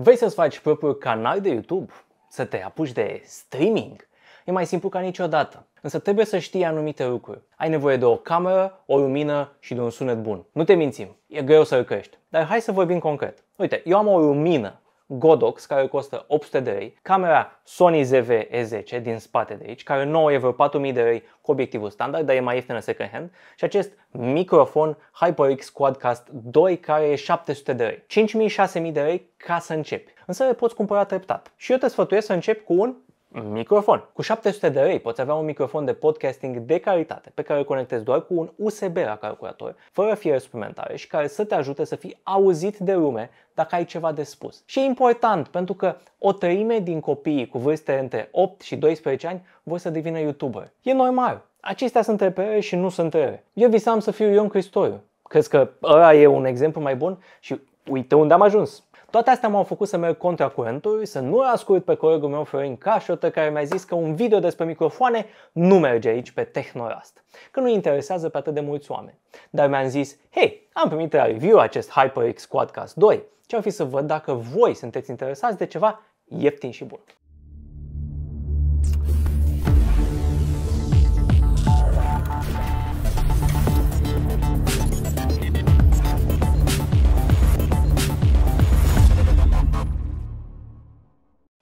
Vei să-ți faci propriul canal de YouTube? Să te apuci de streaming? E mai simplu ca niciodată. Însă trebuie să știi anumite lucruri. Ai nevoie de o cameră, o lumină și de un sunet bun. Nu te mințim, e greu să l crești. Dar hai să vorbim concret. Uite, eu am o lumină Godox, care costă 800 de lei, camera Sony ZV-E10 din spate de aici, care nouă e vreo 4000 de lei cu obiectivul standard, dar e mai ieftin second hand, și acest microfon HyperX Quadcast 2, care e 700 de lei. 5.000-6.000 de lei ca să începi, însă le poți cumpăra treptat. Și eu te sfătuiesc să începi cu un Microfon. Cu 700 de lei poți avea un microfon de podcasting de calitate pe care îl conectezi doar cu un USB la calculator, fără fiere suplimentare și care să te ajute să fii auzit de lume dacă ai ceva de spus. Și e important pentru că o treime din copiii cu vârste între 8 și 12 ani vor să devină YouTuber. E normal. Acestea sunt repere și nu sunt rele. Eu visam să fiu Ion Cristoiu. Crezi că ăla e un exemplu mai bun? Și uite unde am ajuns. Toate astea m-au făcut să merg contra curentului, să nu ascult pe colegul meu Florin Cașotă care mi-a zis că un video despre microfoane nu merge aici pe Tehnorast, că nu interesează pe atât de mulți oameni. Dar mi-am zis, hei, am primit la review acest HyperX Quadcast 2, ce-am fi să văd dacă voi sunteți interesați de ceva ieftin și bun.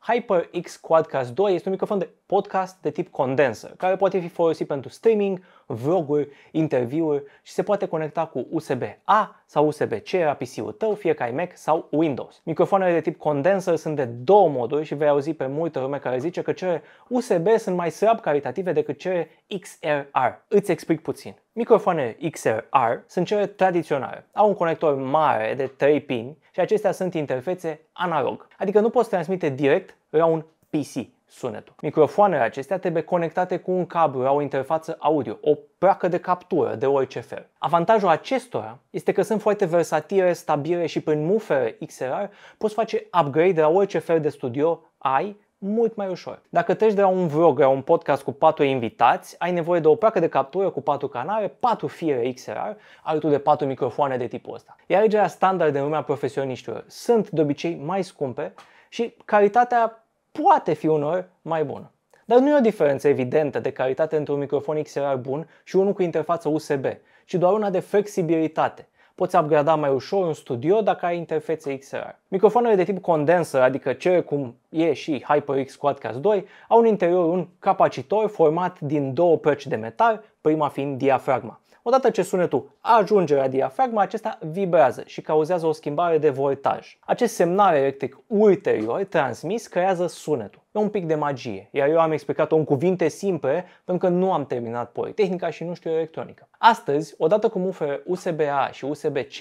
HyperX Quadcast 2 este un microfon de podcast de tip condenser, care poate fi folosit pentru streaming, vloguri, interviuri și se poate conecta cu USB-A sau USB-C la PC-ul tău, fie ca iMac sau Windows. Microfoanele de tip condenser sunt de două moduri și vei auzi pe multă lume care zice că cele USB sunt mai slab calitative decât cele XLR. Îți explic puțin. Microfoane XLR sunt cele tradiționale. Au un conector mare de 3 pini și acestea sunt interfețe analog, adică nu poți transmite direct la un PC sunetul. Microfoanele acestea trebuie conectate cu un cablu la o interfață audio, o placă de captură de orice fel. Avantajul acestora este că sunt foarte versatile, stabile și prin mufere XLR poți face upgrade la orice fel de studio ai mult mai ușor. Dacă treci de la un vlog la un podcast cu patru invitați, ai nevoie de o placă de captură cu patru canale, patru fire XLR, altul de patru microfoane de tipul ăsta. Iar alegerea standard în lumea profesioniștilor sunt de obicei mai scumpe și calitatea poate fi unor mai bună. Dar nu e o diferență evidentă de calitate între un microfon XLR bun și unul cu interfață USB, ci doar una de flexibilitate poți upgrada mai ușor în studio dacă ai interfețe XLR. Microfoanele de tip condenser, adică cele cum e și HyperX Quadcast 2, au în interior un capacitor format din două perci de metal, prima fiind diafragma. Odată ce sunetul ajunge la diafragma, acesta vibrează și cauzează o schimbare de voltaj. Acest semnal electric ulterior transmis creează sunetul. E un pic de magie, iar eu am explicat-o în cuvinte simple pentru că nu am terminat politehnica și nu știu electronică. Astăzi, odată cu mufere USB-A și USB-C,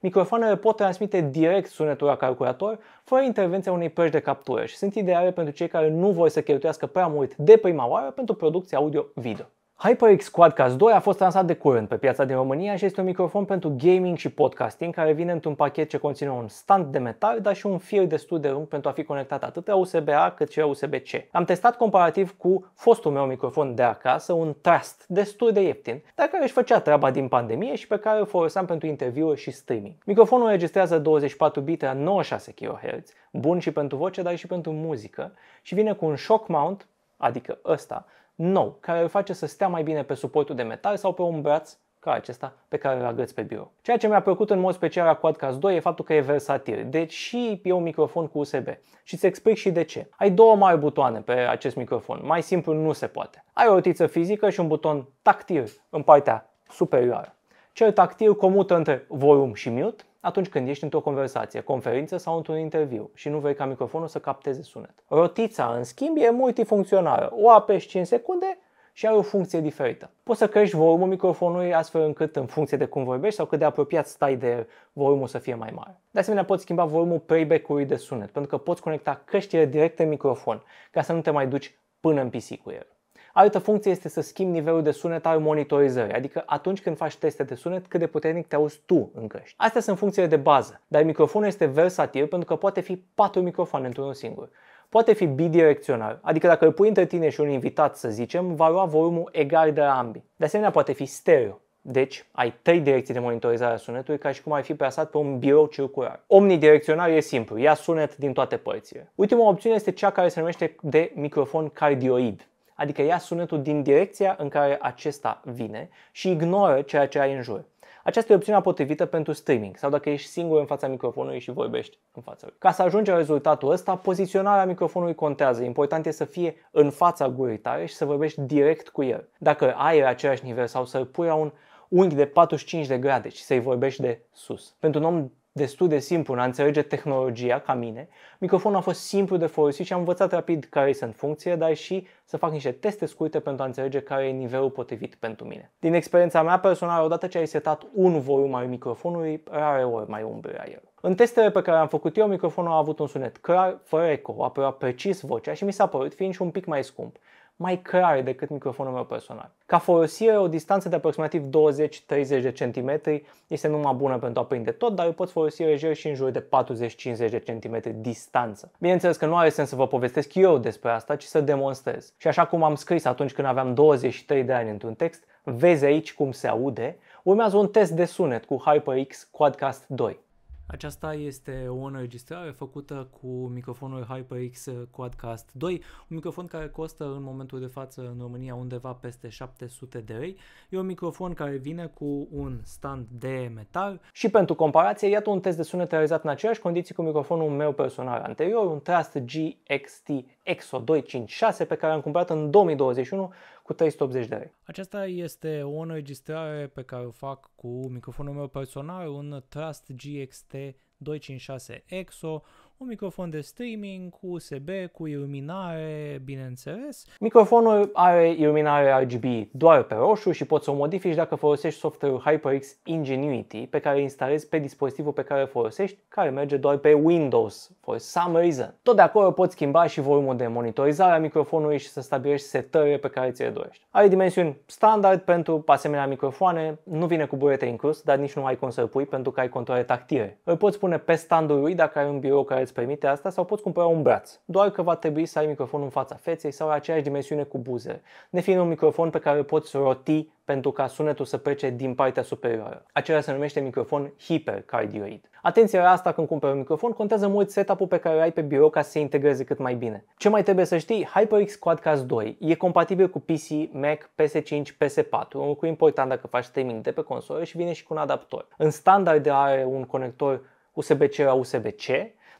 microfoanele pot transmite direct sunetul la calculator fără intervenția unei plăci de captură și sunt ideale pentru cei care nu vor să cheltuiască prea mult de prima oară pentru producție audio-video. HyperX Quadcast 2 a fost lansat de curând pe piața din România și este un microfon pentru gaming și podcasting care vine într-un pachet ce conține un stand de metal, dar și un fir destul de lung pentru a fi conectat atât USB-A cât și USB-C. Am testat comparativ cu fostul meu microfon de acasă, un Trust destul de ieftin, dar care își făcea treaba din pandemie și pe care îl foloseam pentru interviuri și streaming. Microfonul registrează 24 bit la 96 kHz, bun și pentru voce, dar și pentru muzică, și vine cu un shock mount adică ăsta, nou, care îl face să stea mai bine pe suportul de metal sau pe un braț ca acesta pe care îl agăți pe birou. Ceea ce mi-a plăcut în mod special la Quadcast 2 e faptul că e versatil, deși deci e un microfon cu USB. Și îți explic și de ce. Ai două mari butoane pe acest microfon, mai simplu nu se poate. Ai o rotiță fizică și un buton tactil în partea superioară. Cel tactil comută între volum și mute, atunci când ești într-o conversație, conferință sau într-un interviu și nu vrei ca microfonul să capteze sunet. Rotița, în schimb, e multifuncțională. O apeși 5 secunde și are o funcție diferită. Poți să crești volumul microfonului astfel încât în funcție de cum vorbești sau cât de apropiat stai de volumul să fie mai mare. De asemenea, poți schimba volumul playback-ului de sunet, pentru că poți conecta căștile direct în microfon, ca să nu te mai duci până în el. Altă funcție este să schimbi nivelul de sunet al monitorizării, adică atunci când faci teste de sunet, cât de puternic te auzi tu în căști. Astea sunt funcțiile de bază, dar microfonul este versatil pentru că poate fi patru microfoane într-unul singur poate fi bidirecțional, adică dacă îl pui între tine și un invitat, să zicem, va lua volumul egal de la ambii. De asemenea, poate fi stereo, deci ai trei direcții de monitorizare a sunetului ca și cum ai fi plasat pe un birou circular. Omnidirecțional e simplu, ia sunet din toate părțile. Ultima opțiune este cea care se numește de microfon cardioid adică ia sunetul din direcția în care acesta vine și ignoră ceea ce ai în jur. Aceasta e opțiunea potrivită pentru streaming sau dacă ești singur în fața microfonului și vorbești în fața lui. Ca să ajungi la rezultatul ăsta, poziționarea microfonului contează. Important e să fie în fața gurii tare și să vorbești direct cu el. Dacă ai același nivel sau să-l pui la un unghi de 45 de grade și să-i vorbești de sus. Pentru un om destul de simplu în a înțelege tehnologia ca mine. Microfonul a fost simplu de folosit și am învățat rapid care sunt funcție, dar și să fac niște teste scurte pentru a înțelege care e nivelul potrivit pentru mine. Din experiența mea personală, odată ce ai setat un volum al microfonului, rare ori mai umbri la el. În testele pe care am făcut eu, microfonul a avut un sunet clar, fără eco, aproape precis vocea și mi s-a părut, fiind și un pic mai scump, mai clar decât microfonul meu personal. Ca folosire, o distanță de aproximativ 20-30 de cm este numai bună pentru a prinde tot, dar îl poți folosi rejer și în jur de 40-50 de cm distanță. Bineînțeles că nu are sens să vă povestesc eu despre asta, ci să demonstrez. Și așa cum am scris atunci când aveam 23 de ani într-un text, vezi aici cum se aude, urmează un test de sunet cu HyperX Quadcast 2. Aceasta este o înregistrare făcută cu microfonul HyperX Quadcast 2, un microfon care costă în momentul de față în România undeva peste 700 de lei. E un microfon care vine cu un stand de metal. Și pentru comparație, iată un test de sunet realizat în aceeași condiții cu microfonul meu personal anterior, un Trust GXT EXO 256 pe care l-am cumpărat în 2021 cu 380 de lei. Aceasta este o înregistrare pe care o fac cu microfonul meu personal, un Trust GXT 256 EXO, un microfon de streaming cu USB, cu iluminare, bineînțeles. Microfonul are iluminare RGB doar pe roșu și poți să o modifici dacă folosești software HyperX Ingenuity pe care îl instalezi pe dispozitivul pe care îl folosești, care merge doar pe Windows, for some reason. Tot de acolo poți schimba și volumul de monitorizare a microfonului și să stabilești setările pe care ți le dorești. Are dimensiuni standard pentru asemenea microfoane, nu vine cu burete inclus, dar nici nu ai cum să-l pui pentru că ai controle tactile. Îl poți pune pe standul lui dacă ai un birou care îți permite asta sau poți cumpăra un braț, doar că va trebui să ai microfonul în fața feței sau aceeași dimensiune cu buzele, fiind un microfon pe care poți roti pentru ca sunetul să plece din partea superioară. Acela se numește microfon hipercardioid. Atenție la asta când cumperi un microfon, contează mult setup-ul pe care îl ai pe birou ca să se integreze cât mai bine. Ce mai trebuie să știi? HyperX Quadcast 2 e compatibil cu PC, Mac, PS5, PS4, un lucru important dacă faci streaming de pe consolă și vine și cu un adaptor. În standard are un conector USB-C la USB-C,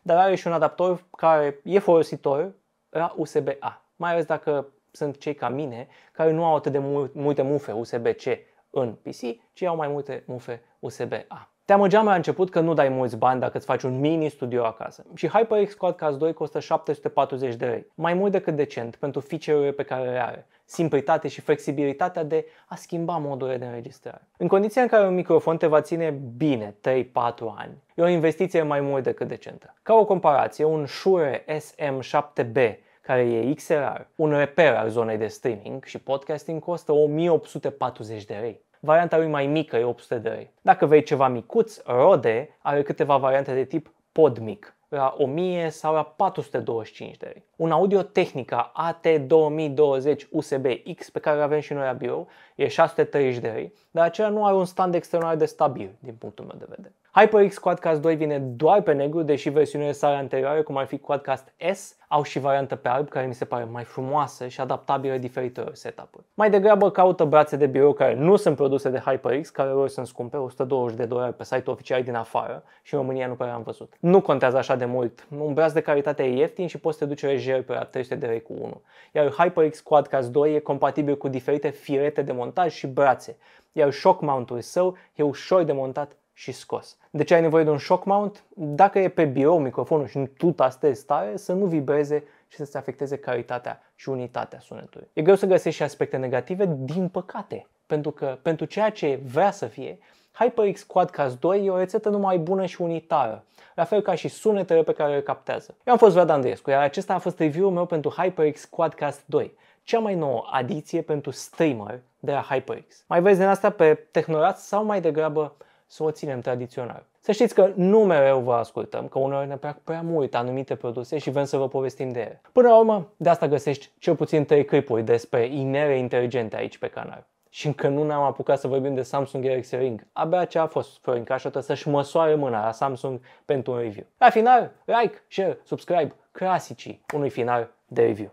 dar are și un adaptor care e folositor la USB-A. Mai ales dacă sunt cei ca mine care nu au atât de multe mufe USB-C în PC, ci au mai multe mufe USB-A. Te amăgeam la început că nu dai mulți bani dacă îți faci un mini studio acasă. Și HyperX Quadcast 2 costă 740 de lei, mai mult decât decent pentru feature-urile pe care le are simplitate și flexibilitatea de a schimba modurile de înregistrare. În condiția în care un microfon te va ține bine 3-4 ani, e o investiție mai mult decât decentă. Ca o comparație, un Shure SM7B care e XLR, un reper al zonei de streaming și podcasting costă 1840 de lei. Varianta lui mai mică e 800 de lei. Dacă vrei ceva micuț, Rode are câteva variante de tip pod mic, la 1000 sau la 425 de lei. Un Audio tehnica AT2020 USB-X pe care îl avem și noi la birou e 630 de lei, dar acela nu are un stand external de stabil din punctul meu de vedere. HyperX Quadcast 2 vine doar pe negru, deși versiunile sale anterioare, cum ar fi Quadcast S, au și variantă pe alb care mi se pare mai frumoasă și adaptabilă diferitelor setup-uri. Mai degrabă caută brațe de birou care nu sunt produse de HyperX, care lor sunt scumpe, 120 de dolari pe site-ul oficial din afară și în România nu prea am văzut. Nu contează așa de mult, un braț de calitate e ieftin și poți să te duce lejer pe la 300 de lei cu 1, iar HyperX Quadcast 2 e compatibil cu diferite firete de montaj și brațe, iar shock mount-ul său e ușor de montat și scos. De ce ai nevoie de un shock mount? Dacă e pe birou microfonul și nu tu tastezi stare, să nu vibreze și să se afecteze calitatea și unitatea sunetului. E greu să găsești și aspecte negative, din păcate, pentru că pentru ceea ce vrea să fie, HyperX Quadcast 2 e o rețetă numai bună și unitară, la fel ca și sunetele pe care le captează. Eu am fost Vlad Andreescu, iar acesta a fost review-ul meu pentru HyperX Quadcast 2, cea mai nouă adiție pentru streamer de la HyperX. Mai vezi din asta pe Tehnorat sau mai degrabă să o ținem tradițional. Să știți că nu mereu vă ascultăm, că uneori ne plac prea mult anumite produse și vrem să vă povestim de ele. Până la urmă, de asta găsești cel puțin 3 clipuri despre inere inteligente aici pe canal. Și încă nu ne-am apucat să vorbim de Samsung Galaxy Ring. Abia ce a fost Florin Cașotă să-și măsoare mâna la Samsung pentru un review. La final, like, share, subscribe, clasicii unui final de review.